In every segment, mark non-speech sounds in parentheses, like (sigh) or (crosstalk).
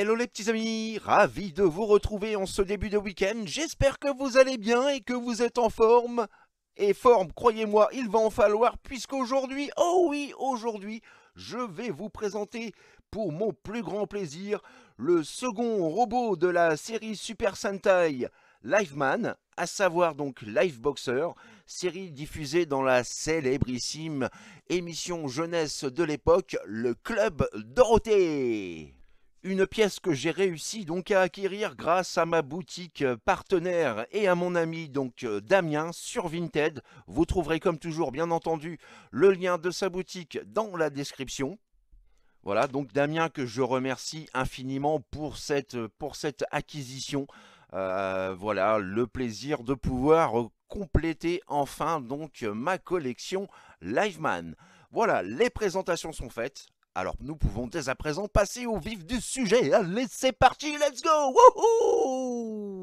Hello les petits amis, ravi de vous retrouver en ce début de week-end, j'espère que vous allez bien et que vous êtes en forme. Et forme, croyez-moi, il va en falloir puisqu'aujourd'hui, oh oui, aujourd'hui, je vais vous présenter pour mon plus grand plaisir le second robot de la série Super Sentai, Liveman, à savoir donc Liveboxer, série diffusée dans la célébrissime émission jeunesse de l'époque, le Club Dorothée. Une pièce que j'ai réussi donc à acquérir grâce à ma boutique euh, partenaire et à mon ami donc euh, Damien sur Vinted. Vous trouverez comme toujours bien entendu le lien de sa boutique dans la description. Voilà donc Damien que je remercie infiniment pour cette, euh, pour cette acquisition. voilà le plaisir de pouvoir compléter enfin donc ma collection Liveman. Voilà les présentations sont faites. Alors nous pouvons dès à présent passer au vif du sujet. Allez, c'est parti, let's go Wouhou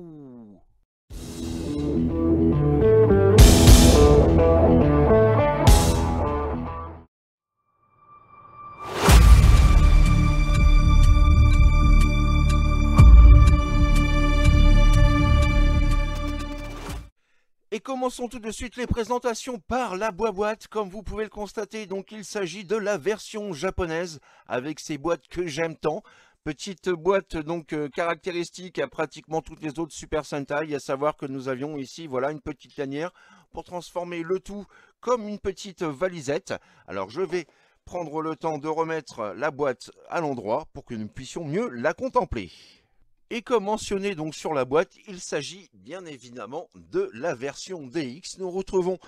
commençons tout de suite les présentations par la boîte. Comme vous pouvez le constater, donc il s'agit de la version japonaise avec ces boîtes que j'aime tant. Petite boîte donc euh, caractéristique à pratiquement toutes les autres Super Sentai, à savoir que nous avions ici voilà une petite lanière pour transformer le tout comme une petite valisette. Alors je vais prendre le temps de remettre la boîte à l'endroit pour que nous puissions mieux la contempler. Et comme mentionné donc sur la boîte, il s'agit bien évidemment de la version DX. Nous retrouvons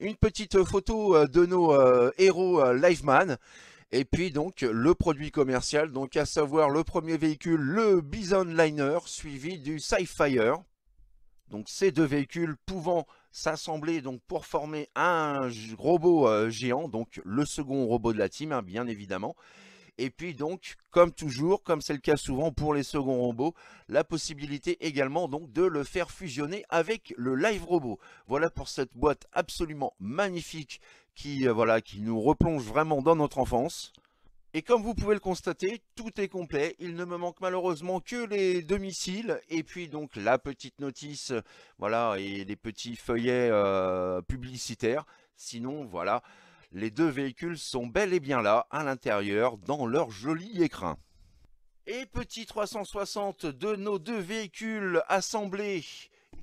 une petite photo euh, de nos euh, héros euh, Liveman. Et puis donc le produit commercial, donc à savoir le premier véhicule, le Bison Liner, suivi du Sci-Fire. Donc ces deux véhicules pouvant s'assembler donc pour former un robot géant, donc le second robot de la team hein, bien évidemment. Et puis donc, comme toujours, comme c'est le cas souvent pour les seconds robots, la possibilité également donc de le faire fusionner avec le live robot. Voilà pour cette boîte absolument magnifique qui, euh, voilà, qui nous replonge vraiment dans notre enfance. Et comme vous pouvez le constater, tout est complet. Il ne me manque malheureusement que les domiciles et puis donc la petite notice, euh, voilà, et les petits feuillets euh, publicitaires. Sinon, voilà, les deux véhicules sont bel et bien là, à l'intérieur, dans leur joli écrin. Et petit 360 de nos deux véhicules assemblés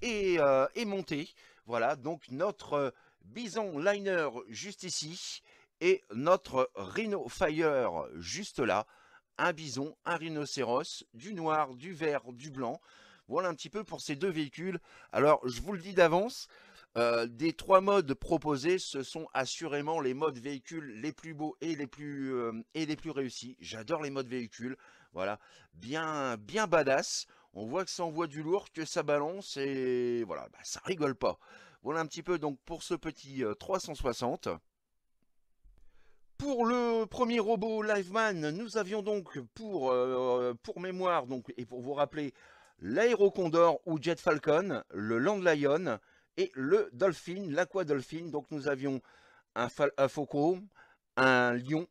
euh, et, montés. Voilà, donc notre Bison Liner juste ici et notre Rhino Fire juste là. Un bison, un rhinocéros, du noir, du vert, du blanc. Voilà un petit peu pour ces deux véhicules. Alors, je vous le dis d'avance, euh, des trois modes proposés, ce sont assurément les modes véhicules les plus beaux et les plus, euh, et les plus réussis. J'adore les modes véhicules, voilà, bien, bien badass. On voit que ça envoie du lourd, que ça balance et voilà, bah, ça rigole pas. Voilà un petit peu donc pour ce petit 360. Euh, pour le premier robot Liveman, nous avions donc pour, mémoire donc, et pour vous rappeler Condor ou Jet Falcon, le Land Lion, et le dolphin, l'aquadolphin. Donc nous avions un, faucon, un lion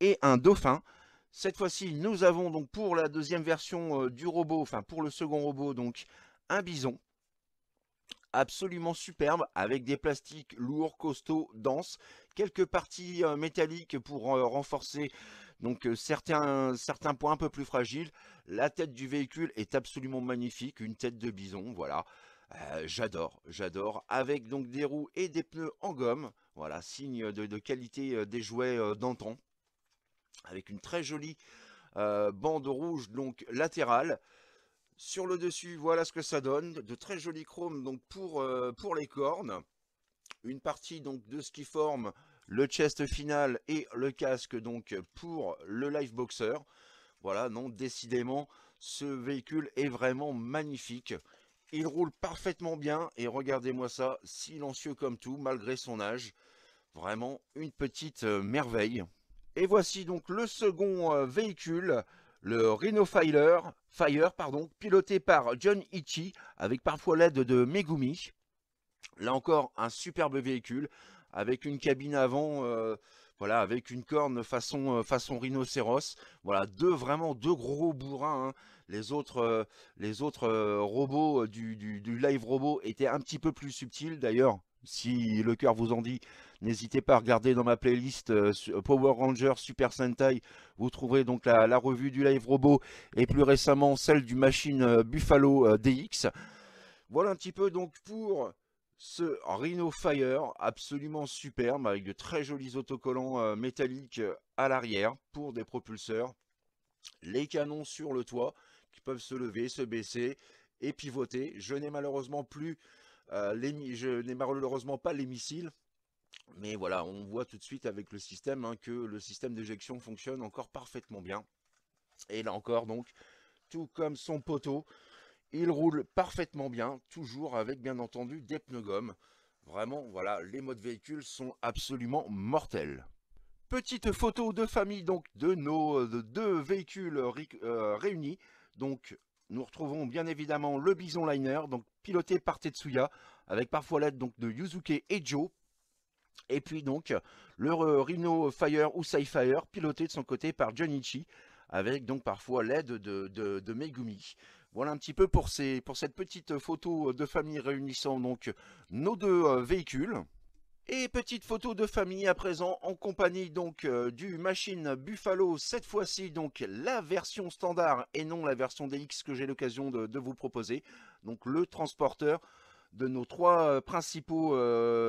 et un dauphin. Cette fois-ci, nous avons donc pour la deuxième version euh, du robot, enfin pour le second robot, donc un bison. Absolument superbe, avec des plastiques lourds, costauds, denses, quelques parties euh, métalliques pour euh, renforcer donc certains, certains points un peu plus fragiles. La tête du véhicule est absolument magnifique, une tête de bison, voilà. Euh, j'adore, j'adore. Avec donc des roues et des pneus en gomme. Voilà, signe de, qualité euh, des jouets euh, d'antan. Avec une très jolie bande rouge donc latérale. Sur le dessus, voilà ce que ça donne. De très jolis chrome donc pour, pour les cornes. Une partie donc de ce qui forme le chest final et le casque donc pour le live boxer. Voilà, non, décidément, ce véhicule est vraiment magnifique. Il roule parfaitement bien et regardez-moi ça, silencieux comme tout, malgré son âge. Vraiment une petite euh, merveille. Et voici donc le second euh, véhicule, le Renault Fire, Fire pardon, piloté par John Ichi avec parfois l'aide de Megumi. Là encore, un superbe véhicule avec une cabine avant euh, voilà, avec une corne façon, euh, façon rhinocéros. Voilà, deux vraiment deux gros bourrins. Hein. Les autres, euh, les autres euh, robots du, live robot étaient un petit peu plus subtils d'ailleurs. Si le cœur vous en dit, n'hésitez pas à regarder dans ma playlist Power Rangers Super Sentai. Vous trouverez donc la, la revue du Live Robot et plus récemment celle du Machine Buffalo DX. Voilà un petit peu donc pour ce Rhino Fire absolument superbe avec de très jolis autocollants euh, métalliques euh, à l'arrière pour des propulseurs. Les canons sur le toit qui peuvent se lever, se baisser et pivoter. Je n'ai malheureusement plus euh, les, je n'ai malheureusement pas les missiles. Mais voilà, on voit tout de suite avec le système hein, que le système d'éjection fonctionne encore parfaitement bien. Et là encore donc, tout comme son poteau, il roule parfaitement bien, toujours avec bien entendu des pneus gomme. Vraiment, voilà, les modes véhicules sont absolument mortels. Petite photo de famille donc de nos deux véhicules euh, réunis. Donc nous retrouvons bien évidemment le Bison Liner, donc piloté par Tetsuya, avec parfois l'aide donc de Yuzuke et Joe. Et puis donc le Rhino Fire ou Fire, piloté de son côté par Junichi, avec donc parfois l'aide de Megumi. Voilà un petit peu pour, ces, pour cette petite photo euh, de famille réunissant donc nos deux euh, véhicules. Et petite photo de famille à présent en compagnie donc euh, du machine Buffalo, cette fois-ci donc la version standard et non la version DX que j'ai l'occasion de, vous proposer. Donc le transporteur de nos trois principaux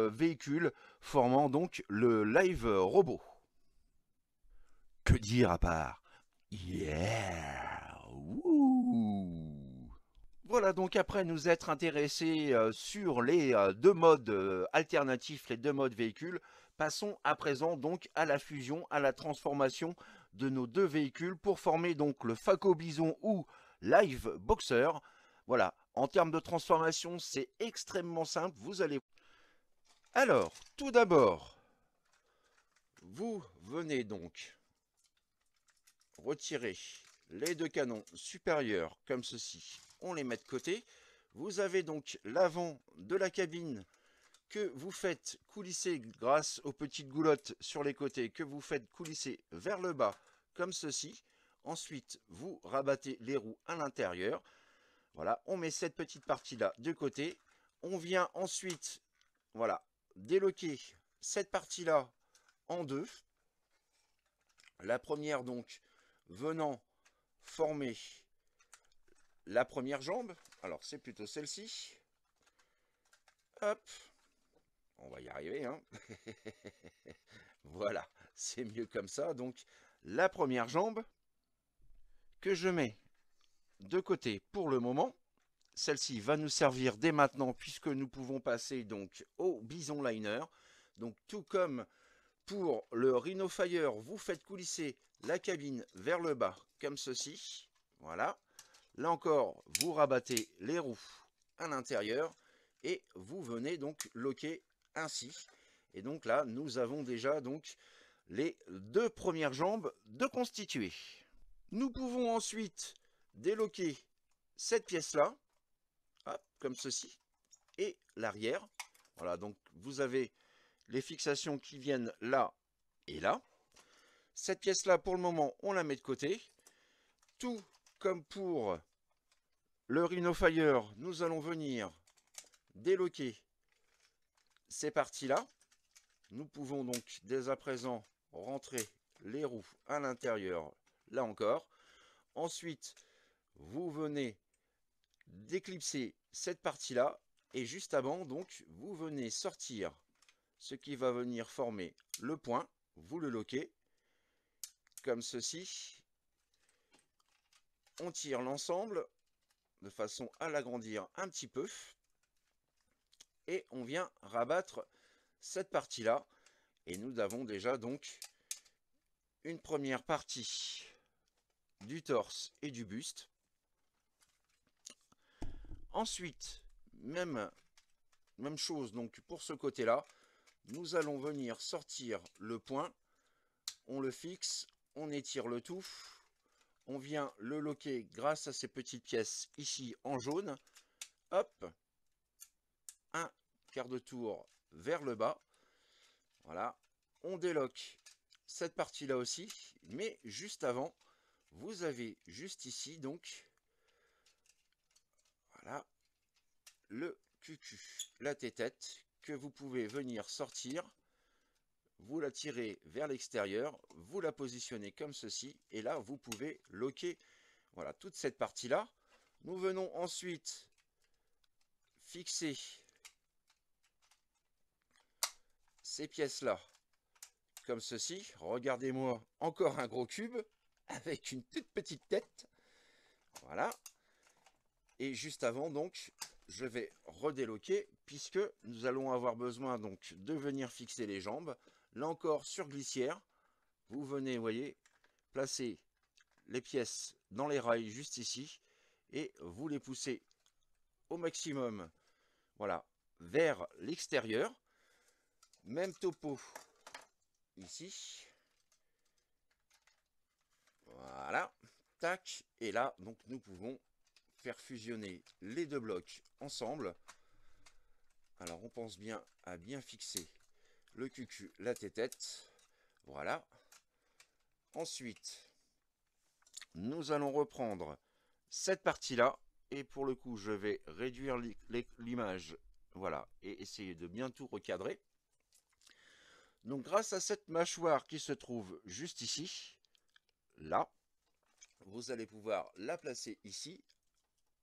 véhicules formant donc le Live Robot. Que dire à part Yeah voilà, donc après nous être intéressés euh, sur les euh, deux modes euh, alternatifs, les deux modes véhicules, passons à présent donc à la fusion, à la transformation de nos deux véhicules pour former donc le Faco Bison ou Live Boxer. Voilà, en termes de transformation, c'est extrêmement simple, vous allez... Alors, tout d'abord, vous venez donc retirer les deux canons supérieurs comme ceci on les met de côté. Vous avez donc l'avant de la cabine que vous faites coulisser grâce aux petites goulottes sur les côtés, que vous faites coulisser vers le bas comme ceci. Ensuite, vous rabattez les roues à l'intérieur. Voilà, on met cette petite partie-là de côté. On vient ensuite, voilà, déloquer cette partie-là en deux. La première donc venant former la première jambe. Alors, c'est plutôt celle-ci. Hop on va y arriver, hein (laughs) Voilà, c'est mieux comme ça. Donc, la première jambe que je mets de côté pour le moment. Celle-ci va nous servir dès maintenant puisque nous pouvons passer donc au bison liner. Donc, tout comme pour le Rhino Fire, vous faites coulisser la cabine vers le bas comme ceci. Voilà. Là encore, vous rabattez les roues à l'intérieur et vous venez donc loquer ainsi. Et donc là, nous avons déjà donc les deux premières jambes de constituer Nous pouvons ensuite déloquer cette pièce-là, comme ceci, et l'arrière. Voilà, donc vous avez les fixations qui viennent là et là. Cette pièce-là, pour le moment, on la met de côté. Tout comme pour le Rhino Fire, nous allons venir déloquer ces parties-là. Nous pouvons donc dès à présent rentrer les roues à l'intérieur, là encore. Ensuite, vous venez d'éclipser cette partie-là. Et juste avant, donc, vous venez sortir ce qui va venir former le point. Vous le loquez, comme ceci on tire l'ensemble de façon à l'agrandir un petit peu. Et on vient rabattre cette partie-là. Et nous avons déjà donc une première partie du torse et du buste. Ensuite, même, même chose donc pour ce côté-là. Nous allons venir sortir le point. On le fixe, on étire le tout on vient le loquer grâce à ces petites pièces ici en jaune. Hop, un quart de tour vers le bas. Voilà, on déloque cette partie-là aussi, mais juste avant, vous avez juste ici, donc, voilà, le cucu, la tête que vous pouvez venir sortir vous la tirez vers l'extérieur, vous la positionnez comme ceci, et là, vous pouvez loquer voilà, toute cette partie-là. Nous venons ensuite fixer ces pièces-là comme ceci. Regardez-moi encore un gros cube avec une toute petite tête. Voilà. Et juste avant, donc, je vais redéloquer puisque nous allons avoir besoin donc de venir fixer les jambes là encore sur glissière. Vous venez, voyez, placer les pièces dans les rails juste ici et vous les poussez au maximum voilà, vers l'extérieur. Même topo ici. Voilà, tac. Et là, donc nous pouvons faire fusionner les deux blocs ensemble. Alors on pense bien à bien fixer le cucu, la tétette. Voilà. Ensuite, nous allons reprendre cette partie-là. Et pour le coup, je vais réduire l'image. Voilà. Et essayer de bien tout recadrer. Donc, grâce à cette mâchoire qui se trouve juste ici, là, vous allez pouvoir la placer ici.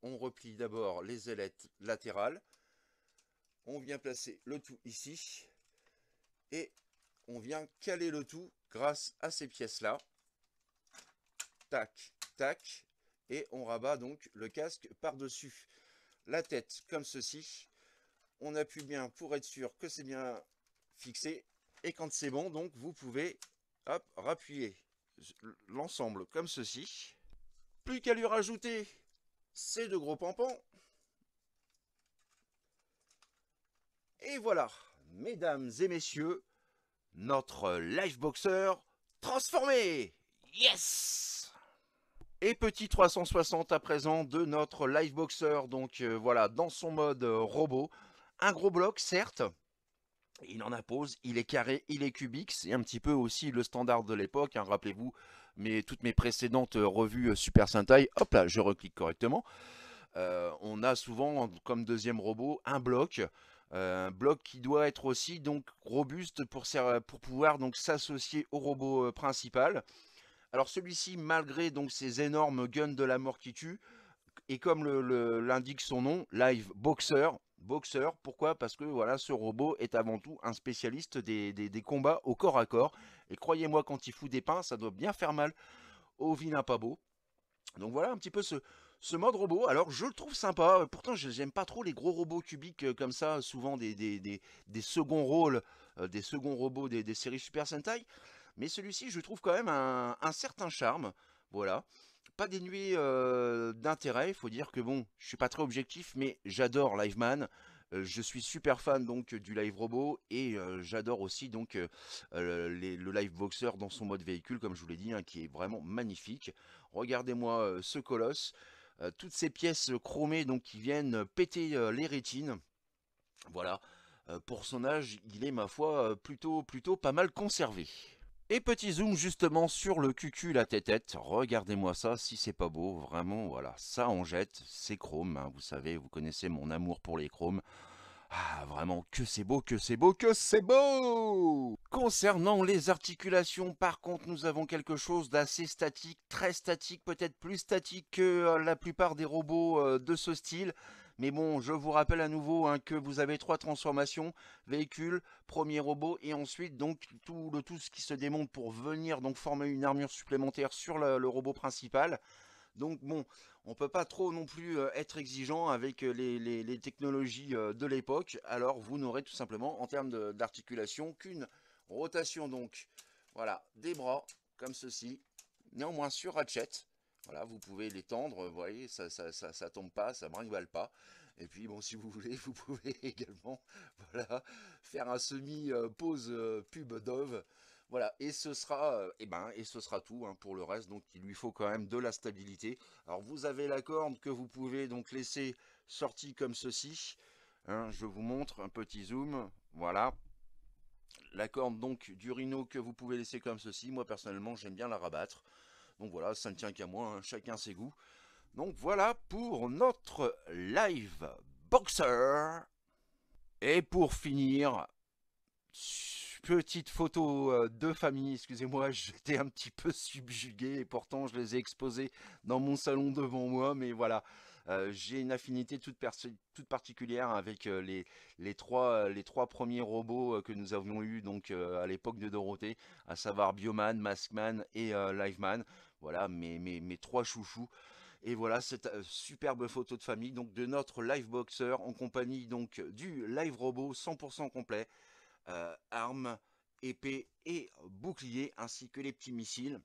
On replie d'abord les ailettes latérales. On vient placer le tout ici. Et on vient caler le tout grâce à ces pièces-là. Tac, tac. Et on rabat donc le casque par-dessus la tête comme ceci. On appuie bien pour être sûr que c'est bien fixé. Et quand c'est bon, donc vous pouvez appuyer rappuyer l'ensemble comme ceci. Plus qu'à lui rajouter ces deux gros pampans. Et voilà mesdames et messieurs, notre liveboxer transformé Yes et petit 360 à présent de notre liveboxer, donc euh, voilà, dans son mode euh, robot. Un gros bloc, certes, il en impose, il est carré, il est cubique, c'est un petit peu aussi le standard de l'époque, hein, rappelez-vous Mais toutes mes précédentes euh, revues Super Sentai, hop là, je reclique correctement. on a souvent comme deuxième robot un bloc, un bloc qui doit être aussi donc robuste pour, euh, pour pouvoir donc s'associer au robot euh, principal. Alors celui-ci, malgré donc ses énormes guns de la mort qui tue, et comme l'indique son nom, Live Boxer. Boxer, pourquoi Parce que voilà, ce robot est avant tout un spécialiste des, combats au corps à corps. Et croyez-moi, quand il fout des pains, ça doit bien faire mal au vilain pas Donc voilà un petit peu ce, ce mode robot, alors je le trouve sympa. Pourtant, je n'aime pas trop les gros robots cubiques euh, comme ça, souvent des, des, seconds rôles, euh, des seconds robots des, séries Super Sentai. Mais celui-ci, je trouve quand même un, certain charme. Voilà. Pas dénué euh, d'intérêt. Il faut dire que bon, je suis pas très objectif, mais j'adore Liveman. je suis super fan donc du live robot et j'adore aussi donc le live boxer dans son mode véhicule comme je vous l'ai dit hein, qui est vraiment magnifique. Regardez-moi ce colosse, euh, toutes ces pièces chromées donc, qui viennent péter euh, les rétines. Voilà, euh, pour son âge, il est, ma foi, plutôt, plutôt pas mal conservé. Et petit zoom justement sur le cucu, la tête-tête, regardez-moi ça, si c'est pas beau, vraiment, voilà, ça en jette, c'est chrome, hein, vous savez, vous connaissez mon amour pour les chromes, ah, vraiment, que c'est beau, que c'est beau, que c'est beau Concernant les articulations, par contre, nous avons quelque chose d'assez statique, très statique, peut-être plus statique que euh, la plupart des robots euh, de ce style. Mais bon, je vous rappelle à nouveau hein, que vous avez trois transformations, véhicule, premier robot, et ensuite donc tout le tout ce qui se démonte pour venir donc former une armure supplémentaire sur le robot principal. Donc bon, on peut pas trop non plus euh, être exigeant avec euh, les, technologies euh, de l'époque. Alors vous n'aurez tout simplement en termes d'articulation qu'une rotation donc voilà des bras comme ceci. Néanmoins sur Ratchet, voilà, vous pouvez l'étendre, vous voyez, ça ça, tombe pas, ça brinque pas. Et puis, bon, si vous voulez, (laughs) vous pouvez également, voilà, faire un semi-pause pub Dove voilà, et ce sera, eh ben, et ce sera tout hein, pour le reste. Donc, il lui faut quand même de la stabilité. Alors, vous avez la corde que vous pouvez donc laisser sortie comme ceci. Hein. je vous montre un petit zoom. Voilà. La corde donc du rhino que vous pouvez laisser comme ceci. Moi, personnellement, j'aime bien la rabattre. Donc voilà, ça ne tient qu'à moi, hein. chacun ses goûts. Donc voilà pour notre live boxer. Et pour finir, petite photo euh, de famille, excusez-moi, (laughs) j'étais un petit peu subjugué et pourtant je les ai exposées dans mon salon devant moi, mais voilà, euh, j'ai une affinité toute, particulière avec euh, les, trois, premiers robots que nous avions eu donc, à l'époque de Dorothée, à savoir Bioman, Maskman et Liveman, voilà mes, mes trois chouchous. Et voilà cette superbe photo de famille donc de notre live boxer en compagnie donc du live robot 100% complet. Euh, armes, épées et boucliers, ainsi que les petits missiles.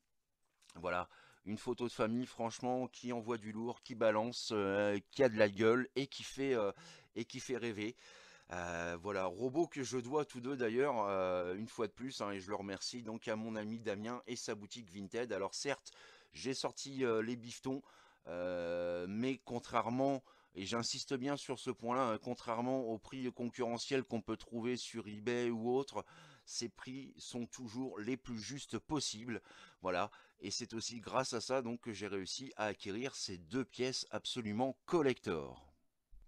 Voilà, une photo de famille franchement qui envoie du lourd, qui balance, euh, qui a de la gueule et qui fait, euh, et qui fait rêver. voilà, robot que je dois tous deux d'ailleurs, une fois de plus, hein, et je le remercie donc à mon ami Damien et sa boutique Vinted. Alors certes, j'ai sorti les biftons, mais contrairement et j'insiste bien sur ce point-là, hein. contrairement aux prix concurrentiels qu'on peut trouver sur eBay ou autre, ces prix sont toujours les plus justes possibles. Voilà, et c'est aussi grâce à ça donc que j'ai réussi à acquérir ces deux pièces absolument collector.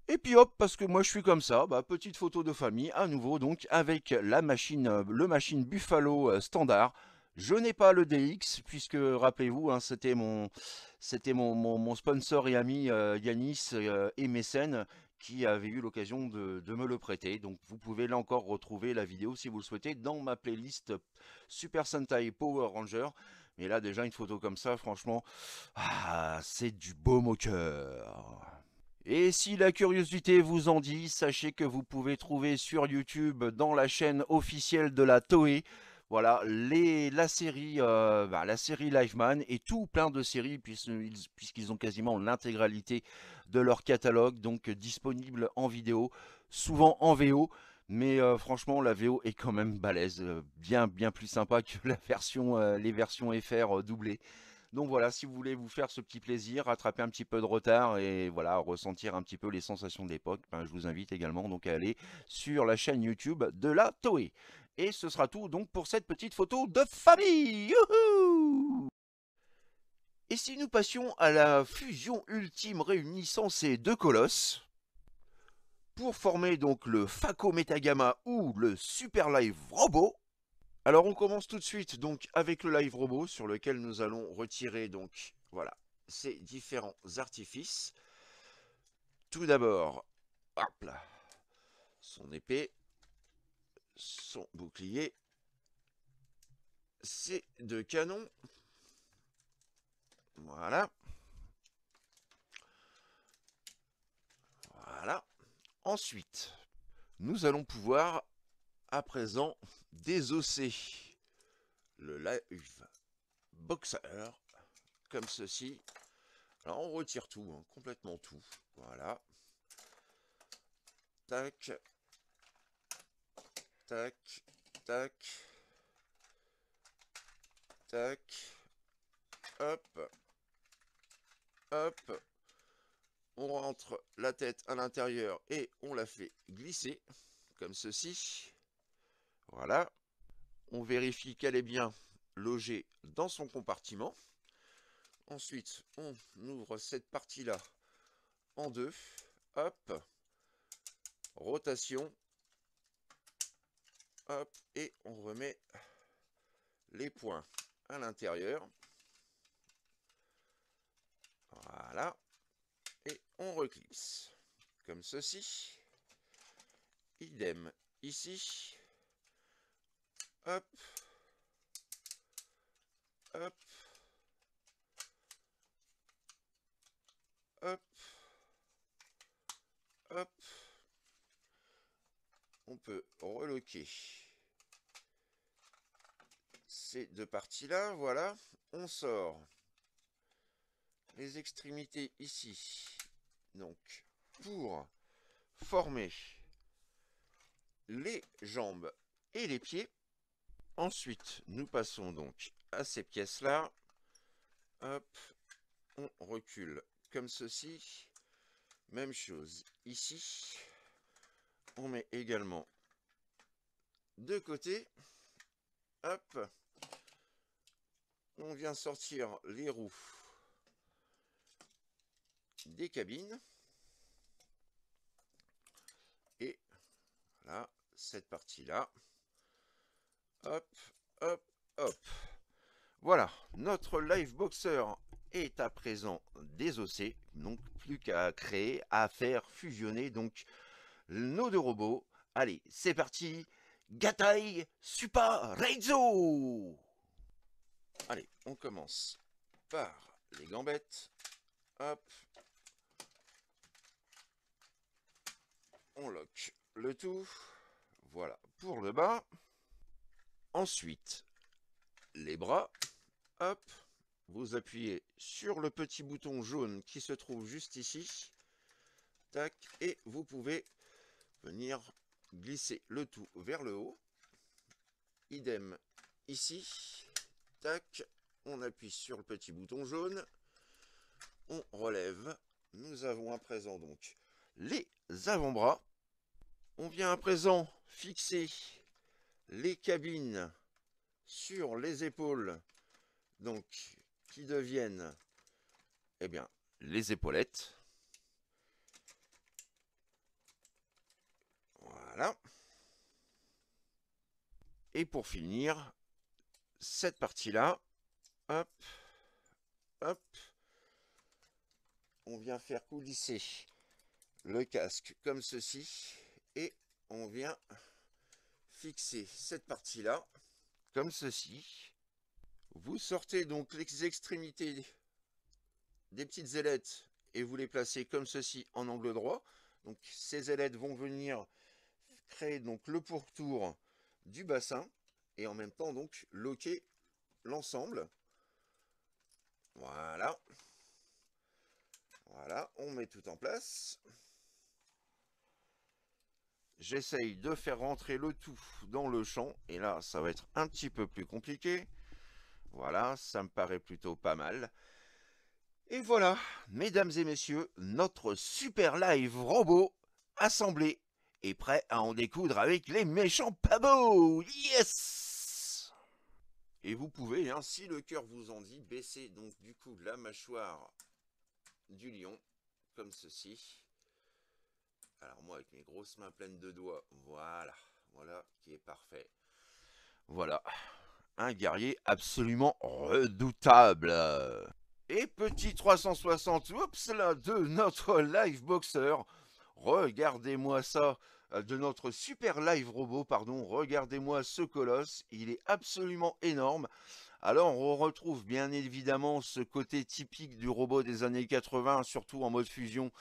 Et puis hop, parce que moi je suis comme ça, bah, petite photo de famille à nouveau donc avec la machine, euh, le machine Buffalo euh, standard. Je n'ai pas le DX puisque rappelez-vous, hein, c'était mon c'était mon, sponsor et ami euh, Yanis euh, et mécène qui avait eu l'occasion de, me le prêter. Donc vous pouvez là encore retrouver la vidéo si vous le souhaitez dans ma playlist Super Sentai Power Ranger. Mais là déjà une photo comme ça, franchement, ah, c'est du beau au cœur. Et si la curiosité vous en dit, sachez que vous pouvez trouver sur YouTube dans la chaîne officielle de la Toei voilà, les, la série, euh, bah, la série Liveman et tout plein de séries puisqu'ils ont quasiment l'intégralité de leur catalogue, donc euh, disponible en vidéo, souvent en VO. Mais euh, franchement, la VO est quand même balèze, bien bien plus sympa que (laughs) la version, les versions FR doublées. Donc voilà, si vous voulez vous faire ce petit plaisir, rattraper un petit peu de retard et voilà, ressentir un petit peu les sensations de l'époque, ben, je vous invite également donc à aller sur la chaîne YouTube de la Toei. Et ce sera tout donc pour cette petite photo de famille Et si nous passions à la fusion ultime réunissant ces deux colosses, pour former donc le Faco Metagamma ou le Super Live Robot, alors on commence tout de suite donc avec le live robot sur lequel nous allons retirer donc voilà ces différents artifices. Tout d'abord, hop là, son épée. Son bouclier, c'est deux canons. Voilà. Voilà. Ensuite, nous allons pouvoir à présent désosser le live boxeur comme ceci. Alors on retire tout, hein, complètement tout. Voilà. Tac. Tac, tac, tac, hop, hop. On rentre la tête à l'intérieur et on la fait glisser, comme ceci. Voilà. On vérifie qu'elle est bien logée dans son compartiment. Ensuite, on ouvre cette partie-là en deux. Hop. Rotation et on remet les points à l'intérieur. Voilà. Et on reclipse. Comme ceci. Idem ici. Hop. Hop. Hop. Hop on peut reloquer ces deux parties-là. Voilà, on sort les extrémités ici. Donc, pour former les jambes et les pieds. Ensuite, nous passons donc à ces pièces-là. Hop, on recule comme ceci. Même chose ici on met également de côté. Hop. On vient sortir les roues des cabines. Et voilà, cette partie-là. Hop, hop, hop. Voilà, notre live boxer est à présent désossé, donc plus qu'à créer, à faire fusionner donc nos deux robots. Allez, c'est parti Gatai Super Reizo Allez, on commence par les gambettes. Hop. On lock le tout. Voilà pour le bas. Ensuite, les bras. Hop. Vous appuyez sur le petit bouton jaune qui se trouve juste ici. Tac. Et vous pouvez venir glisser le tout vers le haut. Idem ici. Tac, on appuie sur le petit bouton jaune. On relève. Nous avons à présent donc les avant-bras. On vient à présent fixer les cabines sur les épaules, donc qui deviennent eh bien, les épaulettes. Voilà. Et pour finir, cette partie-là, hop, hop, on vient faire coulisser le casque comme ceci et on vient fixer cette partie-là comme ceci. Vous sortez donc les extrémités des petites ailettes et vous les placez comme ceci en angle droit. Donc ces ailettes vont venir créer donc le pourtour du bassin et en même temps donc loquer l'ensemble. Voilà. Voilà, on met tout en place. J'essaye de faire rentrer le tout dans le champ. Et là, ça va être un petit peu plus compliqué. Voilà, ça me paraît plutôt pas mal. Et voilà, mesdames et messieurs, notre super live robot assemblé et prêt à en découdre avec les méchants pabots. Yes Et vous pouvez, hein, si le cœur vous en dit, baisser donc du coup la mâchoire du lion, comme ceci. Alors moi, avec mes grosses mains pleines de doigts, voilà, voilà, qui est parfait. Voilà, un guerrier absolument redoutable. Et petit 360, oups là, de notre live boxeur Regardez-moi ça euh, de notre super live robot, pardon, regardez-moi ce colosse, il est absolument énorme. Alors on retrouve bien évidemment ce côté typique du robot des années 80, surtout en mode fusion,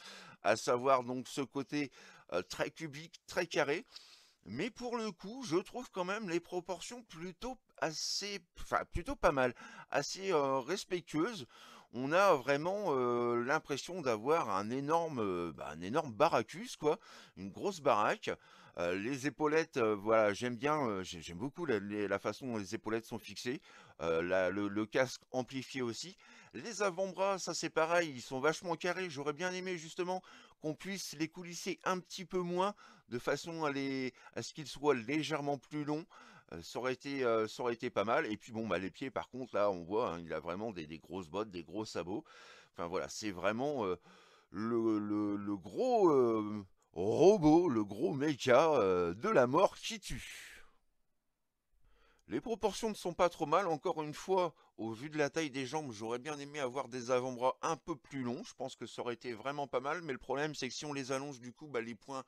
à savoir donc ce côté euh, très cubique, très carré. Mais pour le coup, je trouve quand même les proportions plutôt assez, enfin plutôt pas mal, assez euh, respectueuses on a vraiment l'impression d'avoir un énorme, bah, un énorme barracus, quoi, une grosse baraque. les épaulettes, voilà, j'aime bien, j'aime beaucoup la, façon dont les épaulettes sont fixées, le, casque amplifié aussi. Les avant-bras, ça c'est pareil, ils sont vachement carrés, j'aurais bien aimé justement qu'on puisse les coulisser un petit peu moins, de façon à, à ce qu'ils soient légèrement plus longs. Euh, ça, aurait été, euh, été pas mal. Et puis bon, bah, les pieds, par contre, là, on voit, hein, il a vraiment des, grosses bottes, des gros sabots. Enfin voilà, c'est vraiment euh, le, gros robot, le gros méga de la mort qui tue. Les proportions ne sont pas trop mal, encore une fois, au vu de la taille des jambes, j'aurais bien aimé avoir des avant-bras un peu plus longs, je pense que ça aurait été vraiment pas mal, mais le problème c'est que si on les allonge du coup, bah, les points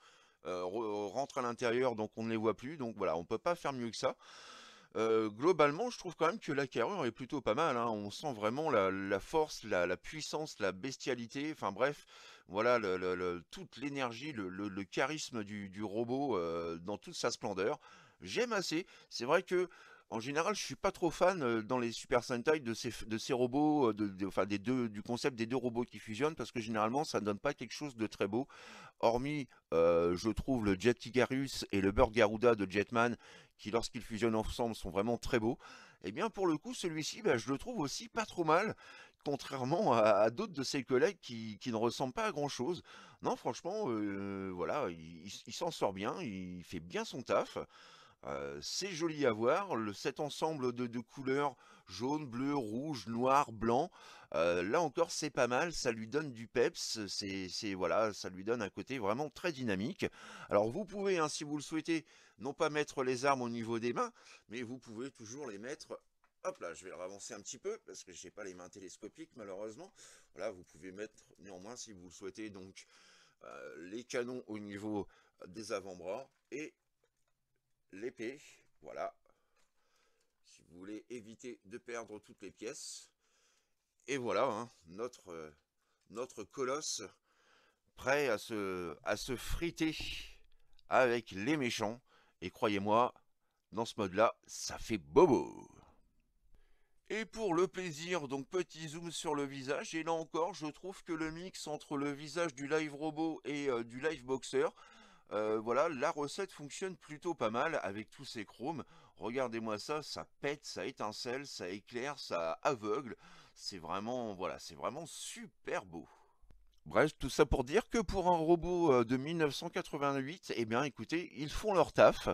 euh, euh, rentre à l'intérieur, donc on ne les voit plus. Donc voilà, on ne peut pas faire mieux que ça. Euh, globalement, je trouve quand même que la carrure est plutôt pas mal. Hein. On sent vraiment la, force, la, puissance, la bestialité. Enfin bref, voilà le, toute l'énergie, le, charisme du, robot dans toute sa splendeur. J'aime assez. C'est vrai que en général, je suis pas trop fan euh, dans les Super Sentai de ces, robots, euh, enfin des deux, du concept des deux robots qui fusionnent, parce que généralement, ça ne donne pas quelque chose de très beau. Hormis, euh, je trouve le Jet Tigarus et le Bird Garuda de Jetman, qui lorsqu'ils fusionnent ensemble sont vraiment très beaux. Eh bien pour le coup, celui-ci, bah, je le trouve aussi pas trop mal, contrairement à, d'autres de ses collègues qui, ne ressemblent pas à grand-chose. Non, franchement, voilà, il s'en sort bien, il fait bien son taf. Euh, c'est joli à voir, cet ensemble de, couleurs jaune, bleu, rouge, noir, blanc, euh, là encore c'est pas mal, ça lui donne du peps, voilà, ça lui donne un côté vraiment très dynamique. Alors vous pouvez, hein, si vous le souhaitez, non pas mettre les armes au niveau des mains, mais vous pouvez toujours les mettre Hop là, je vais le ravancer un petit peu parce que je n'ai pas les mains télescopiques malheureusement. Voilà, vous pouvez mettre néanmoins si vous le souhaitez donc euh, les canons au niveau des avant-bras et l'épée, voilà. Si vous voulez éviter de perdre toutes les pièces. Et voilà, hein, notre, euh, notre colosse prêt à se, à se friter avec les méchants. Et croyez-moi, dans ce mode-là, ça fait bobo et pour le plaisir, donc petit zoom sur le visage, et là encore, je trouve que le mix entre le visage du live robot et euh, du live boxer euh, voilà, la recette fonctionne plutôt pas mal avec tous ces chromes. Regardez-moi ça, ça pète, ça étincelle, ça éclaire, ça aveugle. C'est vraiment, voilà, c'est vraiment super beau. Bref, tout ça pour dire que pour un robot euh, de 1988, eh bien écoutez, ils font leur taf,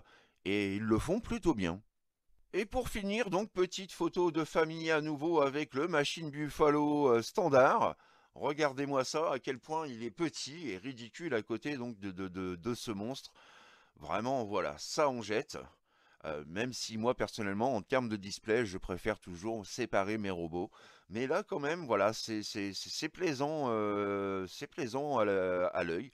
et ils le font plutôt bien. Et pour finir, donc, petite photo de famille à nouveau avec le machine Buffalo euh, standard. Regardez-moi ça, à quel point il est petit et ridicule à côté donc de, ce monstre. Vraiment, voilà, ça on jette. Euh, même si moi personnellement en termes de display je préfère toujours séparer mes robots mais là quand même voilà c'est plaisant euh, c'est plaisant à l'œil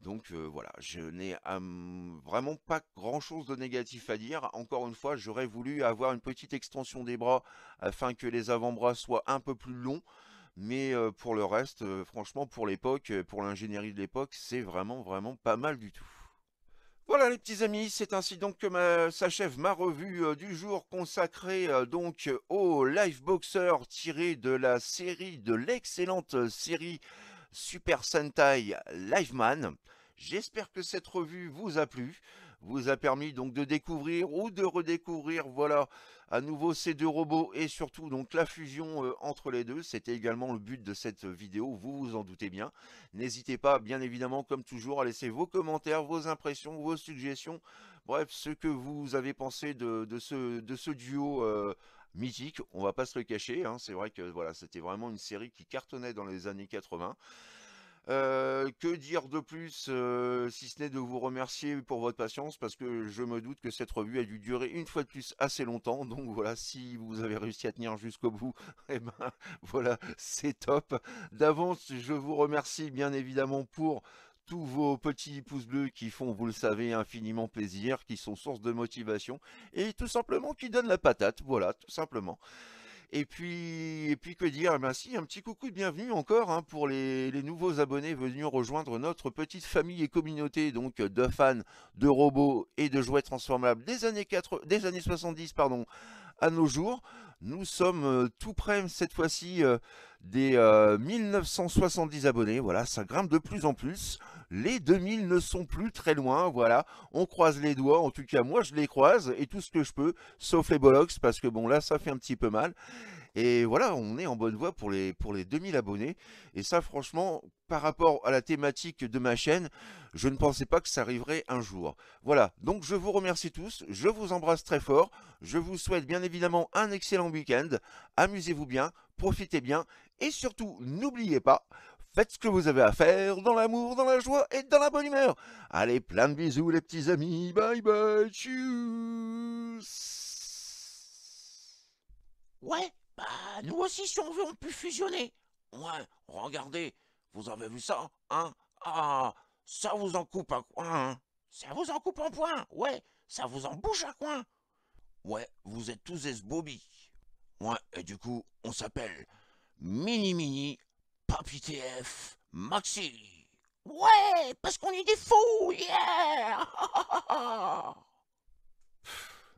donc euh, voilà je n'ai hum, vraiment pas grand chose de négatif à dire encore une fois j'aurais voulu avoir une petite extension des bras afin que les avant-bras soient un peu plus longs mais pour le reste, franchement, pour l'époque, pour l'ingénierie de l'époque, c'est vraiment, vraiment pas mal du tout. Voilà les petits amis, c'est ainsi donc que s'achève ma revue du jour consacrée donc au live boxer tiré de la série, de l'excellente série Super Sentai Liveman. J'espère que cette revue vous a plu vous a permis donc de découvrir ou de redécouvrir, voilà, à nouveau ces deux robots et surtout donc la fusion euh, entre les deux. C'était également le but de cette vidéo, vous vous en doutez bien. N'hésitez pas, bien évidemment, comme toujours, à laisser vos commentaires, vos impressions, vos suggestions, bref, ce que vous avez pensé de, ce, duo euh, mythique. On va pas se le cacher, hein. c'est vrai que voilà, c'était vraiment une série qui cartonnait dans les années 80. Euh, que dire de plus, euh, si ce n'est de vous remercier pour votre patience, parce que je me doute que cette revue a dû durer une fois de plus assez longtemps. (laughs) Donc voilà, si vous avez réussi à tenir jusqu'au bout, (laughs) eh ben voilà, c'est top. D'avance, je vous remercie bien évidemment pour tous vos petits pouces bleus qui font, vous le savez, infiniment plaisir, qui sont source de motivation et tout simplement qui donnent la patate. Voilà, tout simplement. Et puis, et puis que dire eh ben un petit coucou de bienvenue encore hein, pour les, nouveaux abonnés venus rejoindre notre petite famille et communauté donc de fans de robots et de jouets transformables des années 4, des années 70 pardon, à nos jours. Nous sommes euh, tout près cette fois-ci euh, des 1970 euh, abonnés. Voilà, ça grimpe de plus en plus les 2000 ne sont plus très loin, voilà, on croise les doigts, en tout cas moi je les croise, et tout ce que je peux, sauf les bollocks, parce que bon là ça fait un petit peu mal, et voilà, on est en bonne voie pour les, pour les 2000 abonnés, et ça franchement, par rapport à la thématique de ma chaîne, je ne pensais pas que ça arriverait un jour. Voilà, donc je vous remercie tous, je vous embrasse très fort, je vous souhaite bien évidemment un excellent week-end, amusez-vous bien, profitez bien, et surtout n'oubliez pas, Faites ce que vous avez à faire dans l'amour, dans la joie et dans la bonne humeur. Allez, plein de bisous les petits amis. Bye bye, tchuss Ouais, bah nous aussi si on veut on peut fusionner. Ouais, regardez, vous avez vu ça, hein Ah, ça vous en coupe un coin, hein Ça vous en coupe un point, ouais, ça vous en bouge un coin. Ouais, vous êtes tous des Bobby. Ouais, et du coup, on s'appelle Mini Mini Papy TF, Maxi. Ouais, parce qu'on est des fous, yeah (laughs)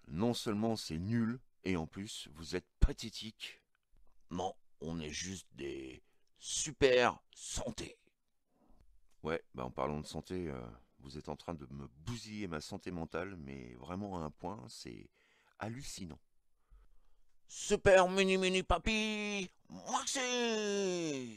Non seulement c'est nul, et en plus, vous êtes pathétique. Non, on est juste des super santé. Ouais, bah en parlant de santé, euh, vous êtes en train de me bousiller ma santé mentale, mais vraiment à un point, c'est hallucinant. Super mini mini papy, Maxi